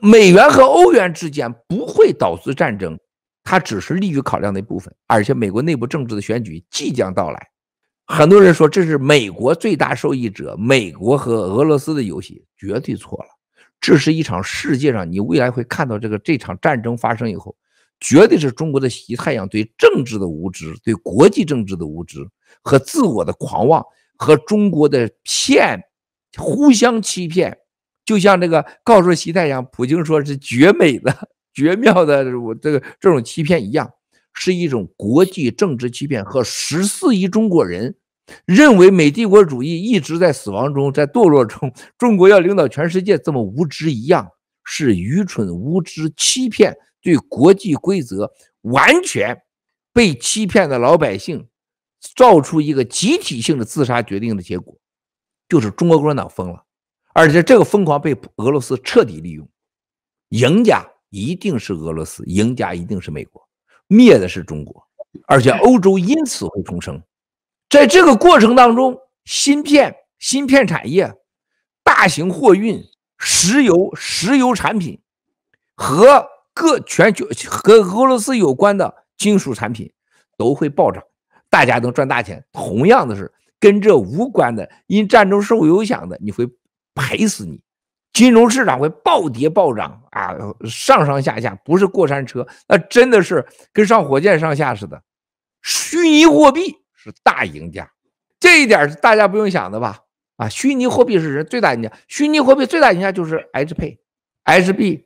美元和欧元之间不会导致战争，它只是利于考量的一部分。而且美国内部政治的选举即将到来，很多人说这是美国最大受益者，美国和俄罗斯的游戏绝对错了。这是一场世界上你未来会看到这个这场战争发生以后，绝对是中国的习太阳对政治的无知、对国际政治的无知和自我的狂妄和中国的骗，互相欺骗。就像这个告诉西太阳，样，普京说是绝美的、绝妙的，我这个这种欺骗一样，是一种国际政治欺骗和十四亿中国人认为美帝国主义一直在死亡中、在堕落中，中国要领导全世界这么无知一样，是愚蠢、无知、欺骗，对国际规则完全被欺骗的老百姓，造出一个集体性的自杀决定的结果，就是中国共产党疯了。而且这个疯狂被俄罗斯彻底利用，赢家一定是俄罗斯，赢家一定是美国，灭的是中国，而且欧洲因此会重生。在这个过程当中，芯片、芯片产业、大型货运、石油、石油产品和各全球和俄罗斯有关的金属产品都会暴涨，大家都赚大钱。同样的是，跟这无关的，因战争受影响的，你会。赔死你！金融市场会暴跌暴涨啊，上上下下不是过山车，那真的是跟上火箭上下似的。虚拟货币是大赢家，这一点大家不用想的吧？啊，虚拟货币是人最大赢家，虚拟货币最大赢家就是 H 配，H 币。